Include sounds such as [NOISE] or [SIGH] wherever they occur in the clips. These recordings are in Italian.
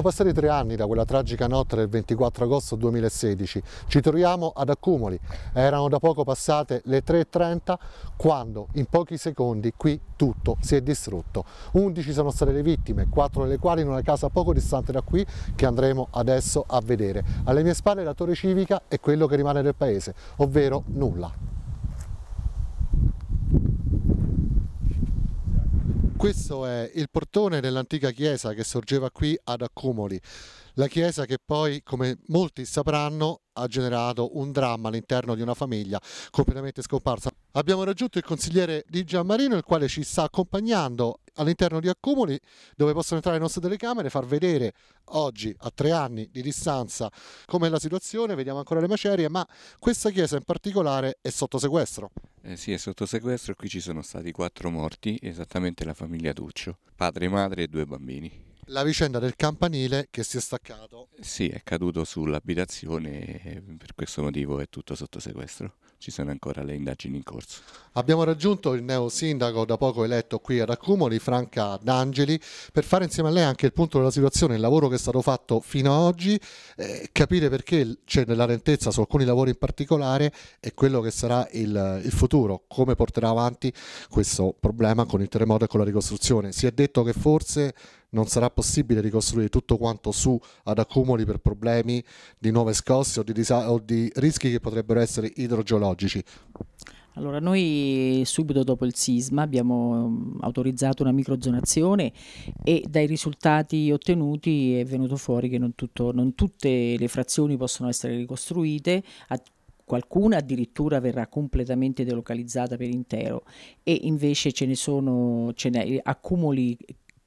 Sono passati tre anni da quella tragica notte del 24 agosto 2016. Ci troviamo ad Accumoli. Erano da poco passate le 3.30 quando in pochi secondi qui tutto si è distrutto. 11 sono state le vittime, 4 delle quali in una casa poco distante da qui che andremo adesso a vedere. Alle mie spalle la torre civica e quello che rimane del paese, ovvero nulla. Questo è il portone dell'antica chiesa che sorgeva qui ad Accumoli, la chiesa che poi, come molti sapranno, ha generato un dramma all'interno di una famiglia completamente scomparsa. Abbiamo raggiunto il consigliere di Giammarino, il quale ci sta accompagnando all'interno di Accumuli, dove possono entrare le nostre telecamere, far vedere oggi, a tre anni di distanza, com'è la situazione, vediamo ancora le macerie, ma questa chiesa in particolare è sotto sequestro. Eh sì, è sotto sequestro e qui ci sono stati quattro morti, esattamente la famiglia Tuccio, padre, madre e due bambini la vicenda del campanile che si è staccato. Sì, è caduto sull'abitazione e per questo motivo è tutto sotto sequestro ci sono ancora le indagini in corso. Abbiamo raggiunto il neo sindaco da poco eletto qui ad Accumoli, Franca D'Angeli, per fare insieme a lei anche il punto della situazione, il lavoro che è stato fatto fino ad oggi, eh, capire perché c'è della lentezza su alcuni lavori in particolare e quello che sarà il, il futuro, come porterà avanti questo problema con il terremoto e con la ricostruzione. Si è detto che forse non sarà possibile ricostruire tutto quanto su ad accumuli per problemi di nuove scosse o di, o di rischi che potrebbero essere idrogeologici? Allora, noi subito dopo il sisma abbiamo mm, autorizzato una microzonazione e dai risultati ottenuti è venuto fuori che non, tutto, non tutte le frazioni possono essere ricostruite, qualcuna addirittura verrà completamente delocalizzata per intero e invece ce ne sono ce ne accumuli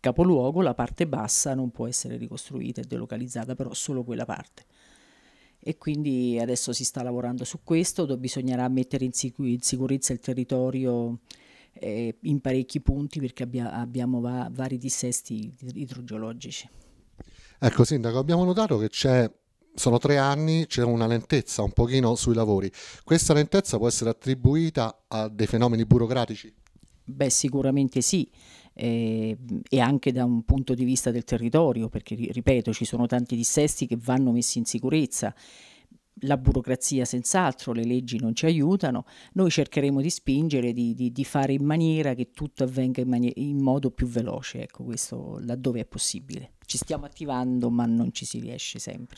capoluogo la parte bassa non può essere ricostruita e delocalizzata, però solo quella parte. E quindi adesso si sta lavorando su questo, bisognerà mettere in, sic in sicurezza il territorio eh, in parecchi punti perché abbia abbiamo va vari dissesti idrogeologici. Ecco Sindaco, abbiamo notato che c'è sono tre anni, c'è una lentezza un pochino sui lavori. Questa lentezza può essere attribuita a dei fenomeni burocratici? Beh, sicuramente sì, eh, e anche da un punto di vista del territorio, perché ripeto ci sono tanti dissesti che vanno messi in sicurezza. La burocrazia senz'altro, le leggi non ci aiutano, noi cercheremo di spingere, di, di, di fare in maniera che tutto avvenga in, in modo più veloce, ecco questo laddove è possibile. Ci stiamo attivando ma non ci si riesce sempre.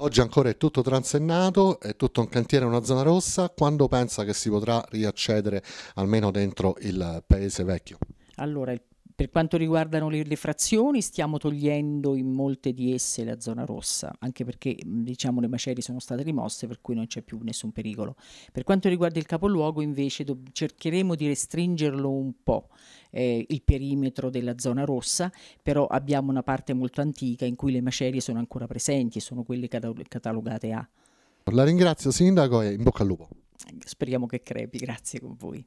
Oggi ancora è tutto transennato, è tutto un cantiere, una zona rossa. Quando pensa che si potrà riaccedere almeno dentro il paese vecchio? Allora, per quanto riguardano le, le, frazioni, stiamo togliendo in molte di esse la zona rossa, anche perché diciamo, le macerie sono state rimosse, per cui non c'è più nessun pericolo. Per quanto riguarda il capoluogo, invece, cercheremo di restringerlo un po'. Eh, il perimetro della zona rossa, però abbiamo una parte molto antica in cui le macerie sono ancora presenti e sono quelle catalogate A. La ringrazio, Sindaco, e in bocca al lupo. Speriamo che crepi, grazie con voi.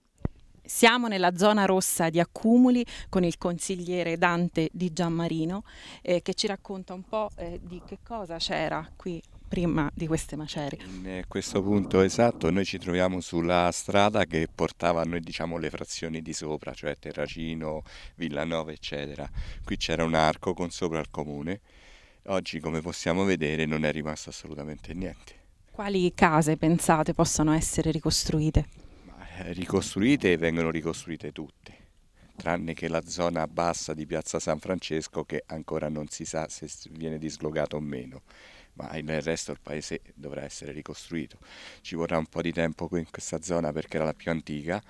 Siamo nella zona rossa di accumuli con il consigliere Dante di Giammarino eh, che ci racconta un po' eh, di che cosa c'era qui prima di queste macerie. In eh, questo punto esatto noi ci troviamo sulla strada che portava a noi diciamo le frazioni di sopra, cioè Terracino, Villanova eccetera. Qui c'era un arco con sopra il comune, oggi come possiamo vedere non è rimasto assolutamente niente. Quali case pensate possano essere ricostruite? ricostruite e vengono ricostruite tutte, tranne che la zona bassa di Piazza San Francesco che ancora non si sa se viene dislogata o meno, ma nel resto il paese dovrà essere ricostruito. Ci vorrà un po' di tempo in questa zona perché era la più antica,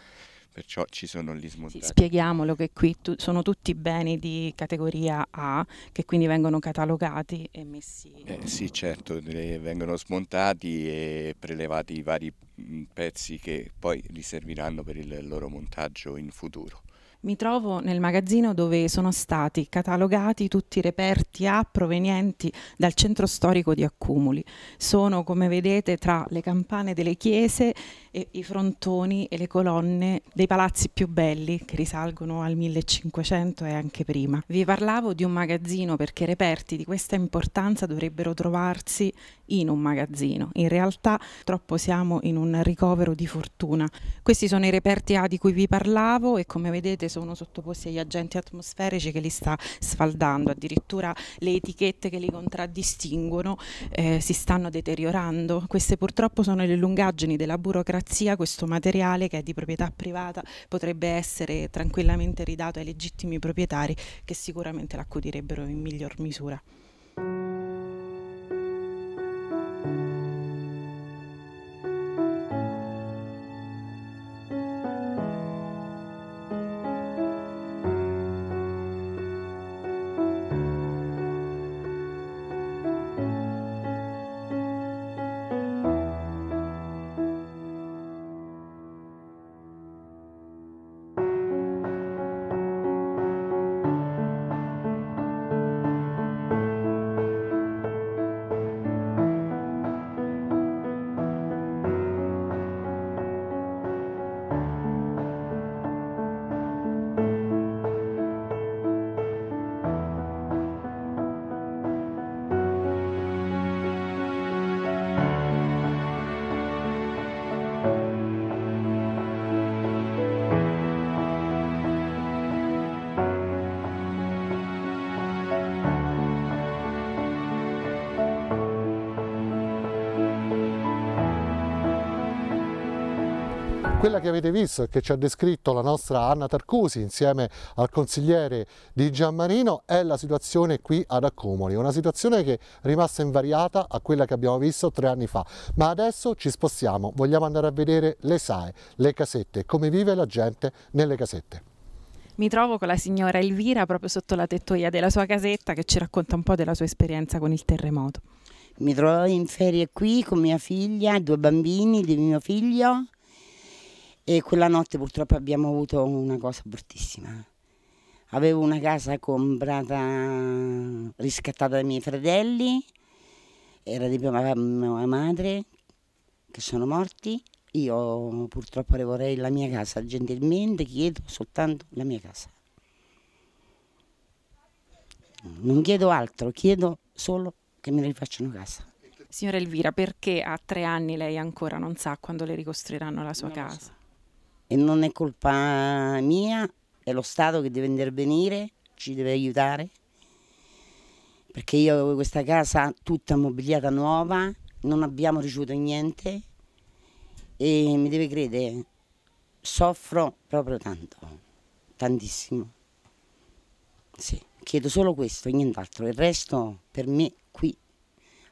perciò ci sono gli smontati. Sì, spieghiamolo che qui tu, sono tutti beni di categoria A che quindi vengono catalogati e messi... Eh, sì, certo, vengono smontati e prelevati i vari mm, pezzi che poi gli serviranno per il loro montaggio in futuro. Mi trovo nel magazzino dove sono stati catalogati tutti i reperti A provenienti dal centro storico di Accumuli. Sono, come vedete, tra le campane delle chiese e i frontoni e le colonne dei palazzi più belli che risalgono al 1500 e anche prima. Vi parlavo di un magazzino perché reperti di questa importanza dovrebbero trovarsi in un magazzino. In realtà troppo siamo in un ricovero di fortuna. Questi sono i reperti A di cui vi parlavo e come vedete sono sottoposti agli agenti atmosferici che li sta sfaldando, addirittura le etichette che li contraddistinguono eh, si stanno deteriorando. Queste purtroppo sono le lungaggini della burocrazia, questo materiale che è di proprietà privata potrebbe essere tranquillamente ridato ai legittimi proprietari che sicuramente l'accudirebbero in miglior misura. Quella che avete visto e che ci ha descritto la nostra Anna Tarcusi insieme al consigliere di Gianmarino è la situazione qui ad Accumoli, una situazione che è rimasta invariata a quella che abbiamo visto tre anni fa, ma adesso ci spostiamo, vogliamo andare a vedere le SAE, le casette, come vive la gente nelle casette. Mi trovo con la signora Elvira proprio sotto la tettoia della sua casetta che ci racconta un po' della sua esperienza con il terremoto. Mi trovo in ferie qui con mia figlia, due bambini di mio figlio e quella notte purtroppo abbiamo avuto una cosa bruttissima. Avevo una casa comprata, riscattata dai miei fratelli, era di mia, mia madre, che sono morti. Io purtroppo vorrei la mia casa, gentilmente chiedo soltanto la mia casa. Non chiedo altro, chiedo solo che me ne rifacciano casa. Signora Elvira, perché a tre anni lei ancora non sa quando le ricostruiranno la sua non casa? e non è colpa mia, è lo Stato che deve intervenire, ci deve aiutare, perché io avevo questa casa tutta mobiliata nuova, non abbiamo ricevuto niente e mi deve credere, soffro proprio tanto, tantissimo. Sì, chiedo solo questo, e nient'altro, il resto per me qui,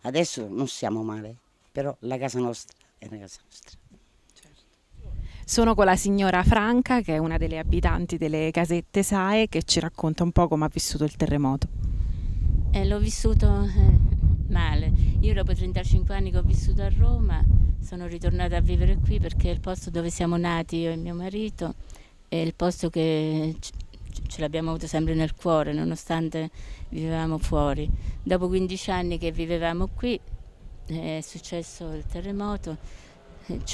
adesso non siamo male, però la casa nostra è la casa nostra. Sono con la signora Franca, che è una delle abitanti delle casette SAE, che ci racconta un po' come ha vissuto il terremoto. Eh, l'ho vissuto eh, male. Io dopo 35 anni che ho vissuto a Roma sono ritornata a vivere qui perché è il posto dove siamo nati io e mio marito, è il posto che ce l'abbiamo avuto sempre nel cuore nonostante vivevamo fuori. Dopo 15 anni che vivevamo qui eh, è successo il terremoto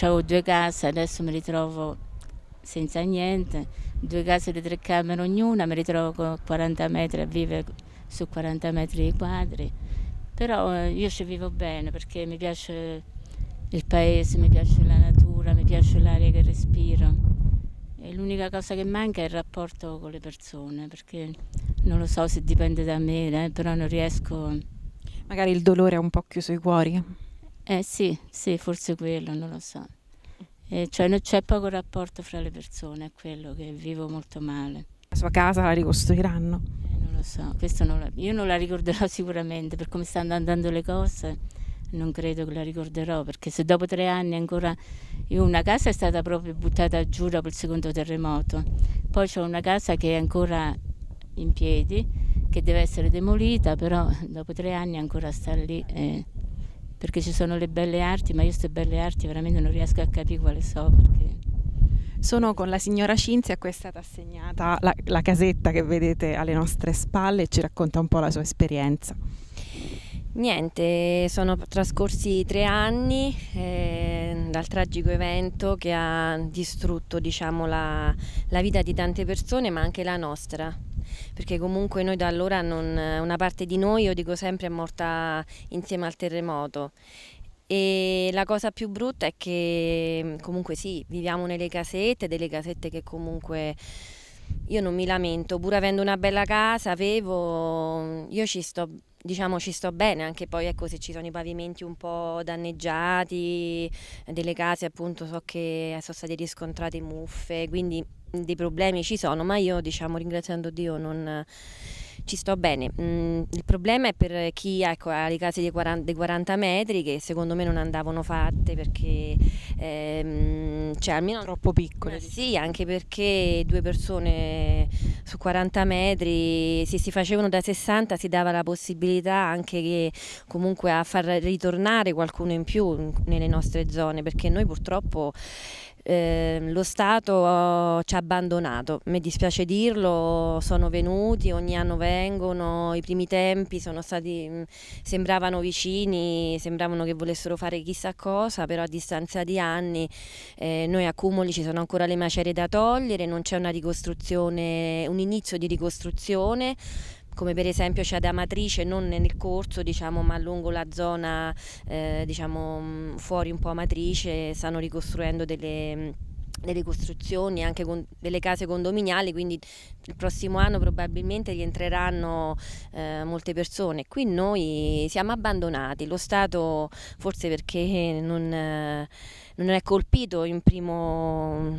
ho due case, adesso mi ritrovo senza niente, due case di tre camere ognuna, mi ritrovo con 40 metri a vivere su 40 metri quadri. Però eh, io ci vivo bene perché mi piace il paese, mi piace la natura, mi piace l'aria che respiro. E l'unica cosa che manca è il rapporto con le persone, perché non lo so se dipende da me, eh, però non riesco. Magari il dolore ha un po' chiuso i cuori. Eh sì, sì, forse quello, non lo so. Eh, cioè non c'è poco rapporto fra le persone, è quello che vivo molto male. La sua casa la ricostruiranno? Eh, non lo so, non la, io non la ricorderò [LAUGHS] sicuramente per come stanno andando le cose. Non credo che la ricorderò perché se dopo tre anni ancora io una casa è stata proprio buttata giù dopo il secondo terremoto, poi c'è una casa che è ancora in piedi, che deve essere demolita, però [LAUGHS] dopo tre anni ancora sta lì. Eh perché ci sono le belle arti, ma io queste belle arti veramente non riesco a capire quale so. Perché... Sono con la signora Cinzia a cui è stata assegnata la, la casetta che vedete alle nostre spalle e ci racconta un po' la sua esperienza. Niente, sono trascorsi tre anni eh, dal tragico evento che ha distrutto diciamo, la, la, vita di tante persone ma anche la nostra perché comunque noi da allora non, una parte di noi, io dico sempre, è morta insieme al terremoto e la cosa più brutta è che comunque sì, viviamo nelle casette, delle casette che comunque io non mi lamento, pur avendo una bella casa, avevo, io ci sto, diciamo, ci sto bene, anche poi ecco, se ci sono i pavimenti un po' danneggiati, delle case appunto so che sono state riscontrate muffe, quindi dei problemi ci sono, ma io diciamo ringraziando Dio non ci sto bene. Mm, il problema è per chi ecco, ha le case dei 40, dei 40, metri che secondo me non andavano fatte perché ehm, cioè, almeno... troppo piccole. sì, anche perché due persone su 40 metri, se si facevano da 60 si dava la possibilità anche che, comunque a far ritornare qualcuno in più nelle nostre zone perché noi purtroppo Ehm, lo Stato oh, ci ha abbandonato, mi dispiace dirlo, sono venuti, ogni anno vengono, i primi tempi sono stati, mm, sembravano vicini, sembravano che volessero fare chissà cosa, però a distanza di anni eh, noi a Cumoli ci sono ancora le macerie da togliere, non c'è un inizio di ricostruzione come per esempio c'è da Matrice non nel corso diciamo, ma lungo la zona eh, diciamo, mm, fuori un po' a Matrice stanno ricostruendo delle mm, delle costruzioni, anche con delle case condominiali, quindi il prossimo anno probabilmente rientreranno eh, molte persone. Qui noi siamo abbandonati, lo Stato forse perché non, eh, non è colpito in primo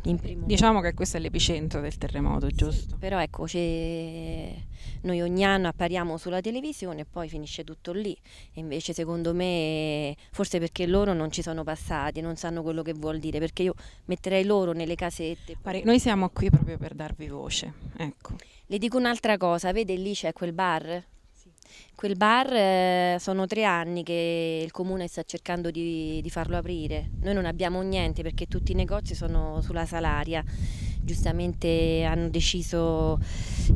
Diciamo che questo è l'epicentro del terremoto, giusto? Sì, però ecco, noi ogni anno appariamo sulla televisione e poi finisce tutto lì. E invece secondo me, forse perché loro non ci sono passati, non sanno quello che vuol dire, perché io metterei loro nelle casette. Pare, noi siamo qui proprio per darvi voce, ecco. Le dico un'altra cosa, vede lì c'è quel bar? Quel bar eh, sono tre anni che il comune sta cercando di, di, farlo aprire. Noi non abbiamo niente perché tutti i negozi sono sulla salaria. Giustamente hanno deciso,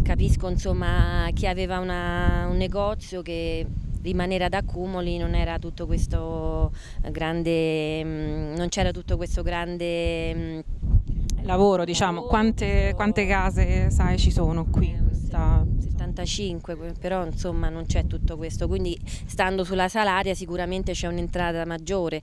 capisco insomma, chi aveva una, un negozio che rimanere ad accumuli non era tutto questo grande, mm, non c'era tutto questo grande mm, lavoro diciamo Quante, quante, case sai ci sono qui in questa 45, però insomma non c'è tutto questo, quindi stando sulla salaria sicuramente c'è un'entrata maggiore,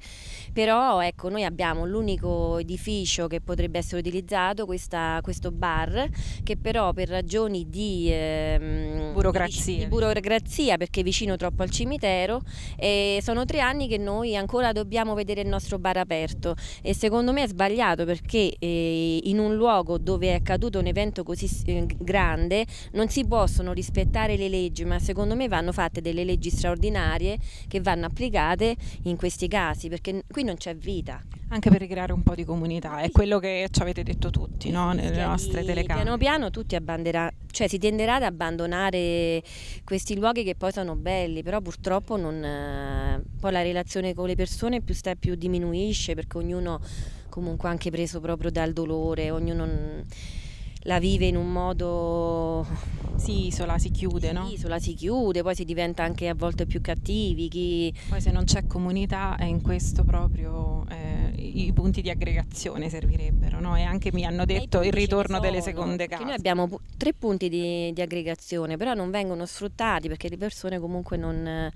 però ecco noi abbiamo l'unico edificio che potrebbe essere utilizzato, questa, questo bar, che però per ragioni di, ehm, burocrazia. Di, di burocrazia perché è vicino troppo al cimitero, e sono tre anni che noi ancora dobbiamo vedere il nostro bar aperto e secondo me è sbagliato perché eh, in un luogo dove è accaduto un evento così eh, grande non si possono rispettare le leggi, ma secondo me vanno fatte delle leggi straordinarie che vanno applicate in questi casi, perché qui non c'è vita. Anche per ricreare un po' di comunità, è quello che ci avete detto tutti, no? nelle Chiari, nostre telecamere. Piano piano tutti abbanderà, cioè si tenderà ad abbandonare questi luoghi che poi sono belli, però purtroppo non, eh, poi la relazione con le persone più, sta, più diminuisce perché ognuno comunque anche preso proprio dal dolore, ognuno la vive in un modo... Si isola, si chiude, si no? Si isola, si chiude, poi si diventa anche a volte più cattivi. Chi... Poi se non c'è comunità è in questo proprio eh, i punti di aggregazione servirebbero, no? E anche mi hanno detto il ritorno delle seconde case. Noi abbiamo tre punti di, di aggregazione, però non vengono sfruttati perché le persone comunque non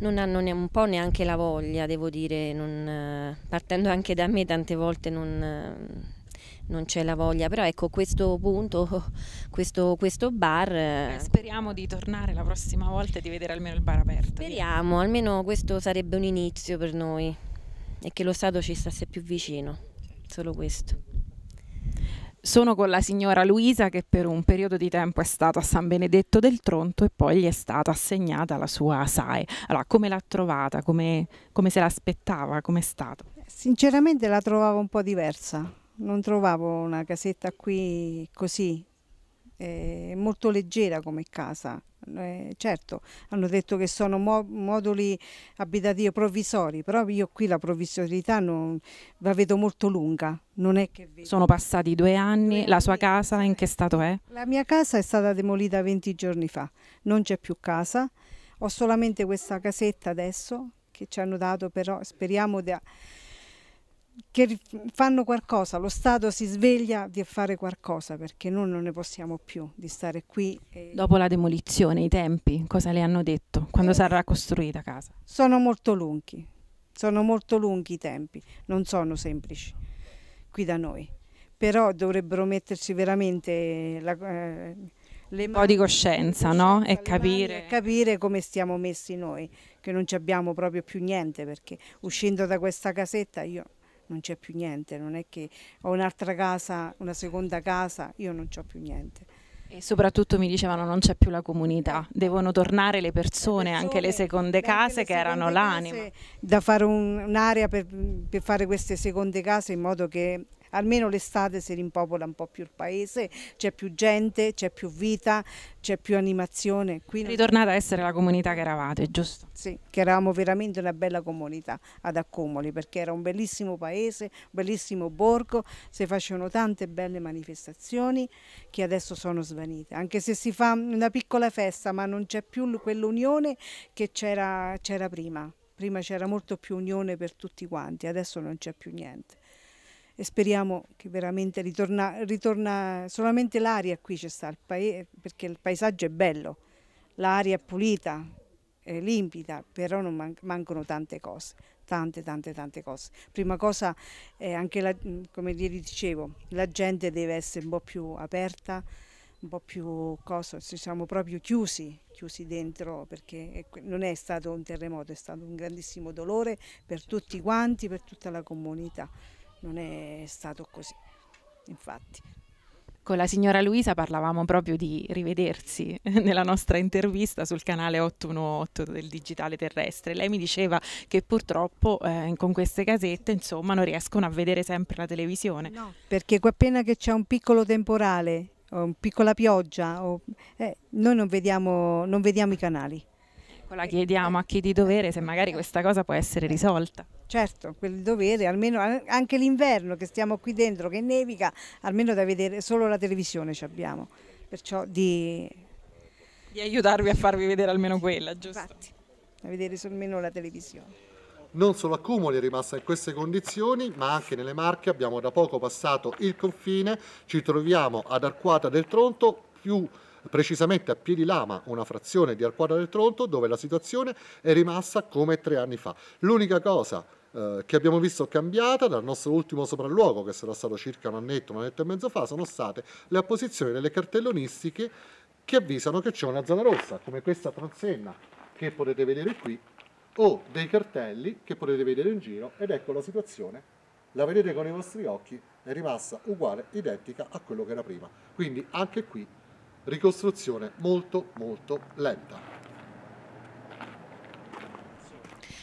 non hanno un po' neanche la voglia, devo dire, non, partendo anche da me tante volte non, non c'è la voglia, però ecco questo punto, [LAUGHS] questo, questo bar... Eh, speriamo di tornare la prossima volta e di vedere almeno il bar aperto. Speriamo, quindi. almeno questo sarebbe un inizio per noi e che lo Stato ci stesse più vicino, solo questo. Sono con la signora Luisa che per un periodo di tempo è stata a San Benedetto del Tronto e poi gli è stata assegnata la sua SAE. Allora, come l'ha trovata? Come, come se l'aspettava? Com'è stato? Sinceramente la trovavo un po' diversa non trovavo una casetta qui così, eh, molto leggera come casa. Eh, certo, hanno detto che sono mo moduli abitativi provvisori, però io qui la provvisorietà non, la vedo molto lunga. Non è che vedo. Sono passati due anni, la sua casa in che stato è? La mia casa è stata demolita 20 giorni fa, non c'è più casa, ho solamente questa casetta adesso che ci hanno dato, però speriamo di che fanno qualcosa, lo Stato si sveglia di fare qualcosa perché noi non ne possiamo più di stare qui. E... Dopo la demolizione, i tempi, cosa le hanno detto? Quando eh, sarà costruita casa? Sono molto lunghi, sono molto lunghi i tempi, non sono semplici qui da noi, però dovrebbero metterci veramente la, eh, le un po' di coscienza, no? E capire. capire come stiamo messi noi, che non ci abbiamo proprio più niente perché uscendo da questa casetta io non c'è più niente, non è che ho un'altra casa, una seconda casa, io non ho più niente. E soprattutto mi dicevano non c'è più la comunità, eh, eh. devono tornare le persone, le persone anche le seconde case le che erano l'anima. Da fare un'area un per, per, fare queste seconde case in modo che almeno l'estate si rimpopola un po' più il paese, c'è più gente, c'è più vita, c'è più animazione. Qui Ritornate a essere la comunità che eravate, giusto? Sì, che eravamo veramente una bella comunità ad Accumoli, perché era un bellissimo paese, un bellissimo borgo, si facevano tante belle manifestazioni che adesso sono svanite, anche se si fa una piccola festa ma non c'è più quell'unione che c'era prima. Prima c'era molto più unione per tutti quanti, adesso non c'è più niente e speriamo che veramente ritorna, ritorna solamente l'aria qui ci sta, il paese, perché il paesaggio è bello, l'aria è pulita, è limpida, però non man mancano tante cose, tante tante tante cose. Prima cosa, è anche la, come ieri dicevo, la gente deve essere un po' più aperta, un po' più cosa, ci siamo proprio chiusi, chiusi dentro perché non è stato un terremoto, è stato un grandissimo dolore per tutti quanti, per tutta la comunità non è stato così, infatti. Con la signora Luisa parlavamo proprio di rivedersi [LAUGHS] nella nostra intervista sul canale 818 del Digitale Terrestre. Lei mi diceva che purtroppo eh, con queste casette insomma, non riescono a vedere sempre la televisione. No, perché appena che c'è un piccolo temporale o piccola pioggia, o, eh, noi non vediamo, non vediamo i canali la chiediamo a chi di dovere se magari questa cosa può essere risolta. Certo, quel dovere, almeno anche l'inverno che stiamo qui dentro, che nevica, almeno da vedere solo la televisione ci abbiamo, perciò di... di aiutarvi a farvi vedere almeno quella, giusto? Infatti, a vedere almeno la televisione. Non solo a Cumoli è rimasta in queste condizioni, ma anche nelle Marche abbiamo da poco passato il confine, ci troviamo ad Arquata del Tronto, più precisamente a Piedi Lama, una frazione di Arquadra del Tronto, dove la situazione è rimasta come tre anni fa. L'unica cosa eh, che abbiamo visto cambiata dal nostro ultimo sopralluogo, che sarà stato circa un annetto, un annetto e mezzo fa, sono state le apposizioni delle cartellonistiche che avvisano che c'è una zona rossa, come questa transenna che potete vedere qui, o dei cartelli che potete vedere in giro, ed ecco la situazione la vedete con i vostri occhi, è rimasta uguale, identica a quello che era prima. Quindi anche qui ricostruzione molto molto lenta.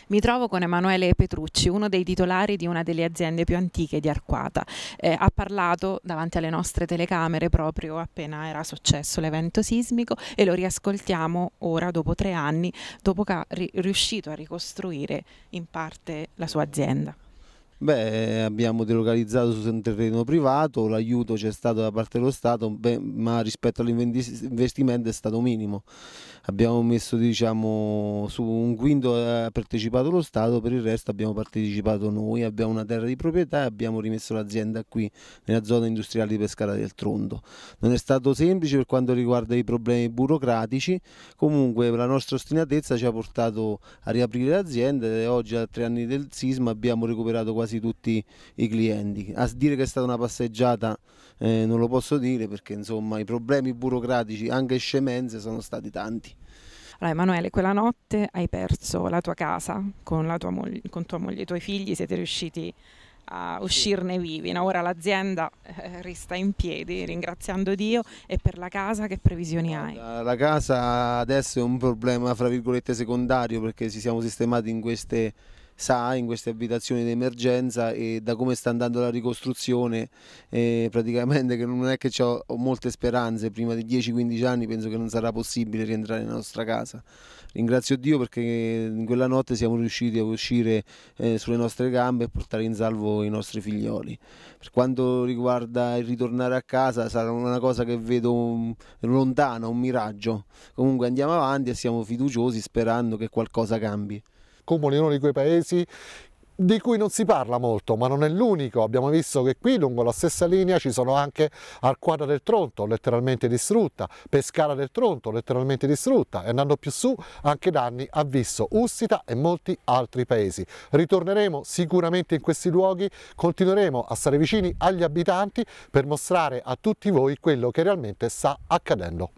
Mi trovo con Emanuele Petrucci, uno dei titolari di una delle aziende più antiche di Arquata. Eh, ha parlato davanti alle nostre telecamere proprio appena era successo l'evento sismico e lo riascoltiamo ora dopo tre anni, dopo che ha riuscito a ricostruire in parte la sua azienda. Beh, abbiamo delocalizzato su un terreno privato, l'aiuto c'è stato da parte dello Stato, beh, ma rispetto all'investimento è stato minimo. Abbiamo messo diciamo, su un quinto eh, ha partecipato lo Stato, per il resto abbiamo partecipato noi, abbiamo una terra di proprietà e abbiamo rimesso l'azienda qui, nella zona industriale di Pescara del Trondo. Non è stato semplice per quanto riguarda i problemi burocratici, comunque la nostra ostinatezza ci ha portato a riaprire l'azienda e oggi a tre anni del sisma abbiamo recuperato quasi quasi tutti i clienti. A dire che è stata una passeggiata eh, non lo posso dire perché insomma i problemi burocratici, anche scemenze, sono stati tanti. Allora Emanuele, quella notte hai perso la tua casa con, la tua con tua moglie e i tuoi figli, siete riusciti a uscirne vivi. No? Ora l'azienda eh, resta in piedi, ringraziando Dio. E per la casa che previsioni hai? La casa adesso è un problema, fra virgolette, secondario perché ci siamo sistemati in queste sa in queste abitazioni di emergenza e da come sta andando la ricostruzione eh, praticamente che non è che ho molte speranze, prima di 10-15 anni penso che non sarà possibile rientrare nella nostra casa. Ringrazio Dio perché in quella notte siamo riusciti a uscire eh, sulle nostre gambe e portare in salvo i nostri figlioli. Per quanto riguarda il ritornare a casa sarà una cosa che vedo mm, lontana, un miraggio. Comunque andiamo avanti e siamo fiduciosi sperando che qualcosa cambi. Como uno di quei paesi di cui non si parla molto, ma non è l'unico. Abbiamo visto che qui lungo la stessa linea ci sono anche Arquada del Tronto, letteralmente distrutta, Pescara del Tronto, letteralmente distrutta, e andando più su anche danni ha visto Ussita e molti altri paesi. Ritorneremo sicuramente in questi luoghi, continueremo a stare vicini agli abitanti per mostrare a tutti voi quello che realmente sta accadendo.